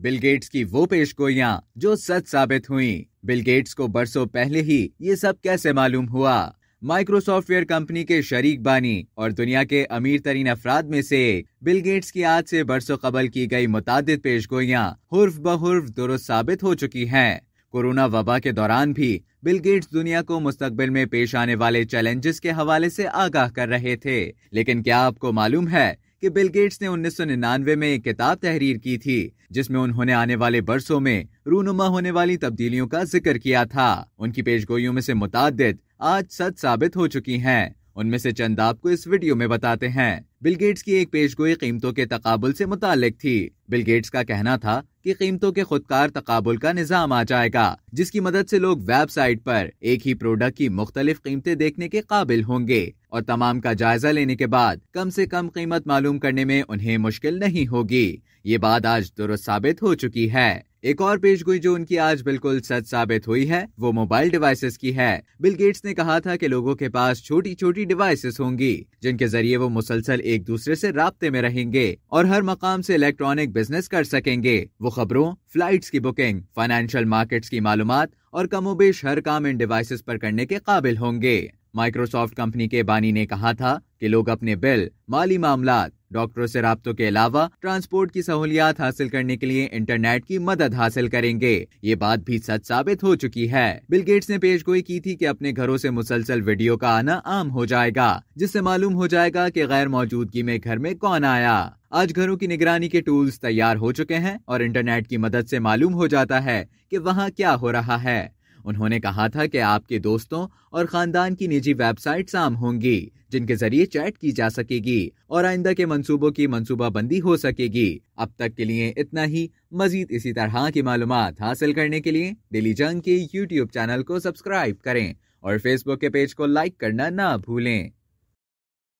Bill Gates की वो पेश गोइयां जो सच साबित हुई बिल गेट्स को बरसों पहले ही ये सब कैसे मालूम हुआ माइक्रोसॉफ्टवेयर कंपनी के शरीक बानी और दुनिया के अमीर तरीन अफराद में से बिल गेट्स की आज से बरसों कबल की गई मुताद पेश गोइयां हर्फ बहर्फ दुरुस्त साबित हो चुकी हैं कोरोना वबा के दौरान भी बिल गेट्स दुनिया को मुस्तकबिल में पेश आने वाले चैलेंजेस के हवाले से आगाह कर रहे थे लेकिन क्या आपको मालूम है कि बिल गेट्स ने 1999 में एक किताब तहरीर की थी जिसमें उन्होंने आने वाले बरसों में रूनुमा होने वाली तब्दीलियों का जिक्र किया था उनकी पेशगोइयों में से मुताद आज सच साबित हो चुकी हैं उनमें से चंद आपको इस वीडियो में बताते हैं बिल गेट्स की एक पेश गोई कीमतों के तकाबुल से मुतालिक थी बिल गेट्स का कहना था कि कीमतों के खुदकार तकाबुल का निज़ाम आ जाएगा जिसकी मदद से लोग वेबसाइट पर एक ही प्रोडक्ट की मुख्तलिफ कीमतें देखने के काबिल होंगे और तमाम का जायजा लेने के बाद कम से कम कीमत मालूम करने में उन्हें मुश्किल नहीं होगी ये बात आज दुरुस्त साबित हो चुकी है एक और पेश गोई जो उनकी आज बिल्कुल सच साबित हुई है वो मोबाइल डिवाइसेस की है बिल गेट्स ने कहा था कि लोगों के पास छोटी छोटी डिवाइसेस होंगी जिनके जरिए वो मुसलसल एक दूसरे से रबते में रहेंगे और हर मकाम से इलेक्ट्रॉनिक बिजनेस कर सकेंगे वो खबरों फ्लाइट्स की बुकिंग फाइनेंशियल मार्केट्स की मालूम और कमोबेश हर काम इन डिवाइसेस पर करने के काबिल होंगे माइक्रोसॉफ्ट कंपनी के बानी ने कहा था कि लोग अपने बिल माली मामला डॉक्टरों से रबतों के अलावा ट्रांसपोर्ट की सहूलियात हासिल करने के लिए इंटरनेट की मदद हासिल करेंगे ये बात भी सच साबित हो चुकी है बिल गेट्स ने पेश गोई की थी कि अपने घरों से मुसलसल वीडियो का आना आम हो जाएगा जिससे मालूम हो जाएगा कि गैर मौजूदगी में घर में कौन आया आज घरों की निगरानी के टूल्स तैयार हो चुके हैं और इंटरनेट की मदद से मालूम हो जाता है कि वहाँ क्या हो रहा है उन्होंने कहा था कि आपके दोस्तों और खानदान की निजी वेबसाइट आम होंगी जिनके जरिए चैट की जा सकेगी और आइंदा के मंसूबों की बंदी हो सकेगी अब तक के लिए इतना ही मजीद इसी तरह की मालूम हासिल करने के लिए डेली जंग के यूट्यूब चैनल को सब्सक्राइब करें और फेसबुक के पेज को लाइक करना ना भूलें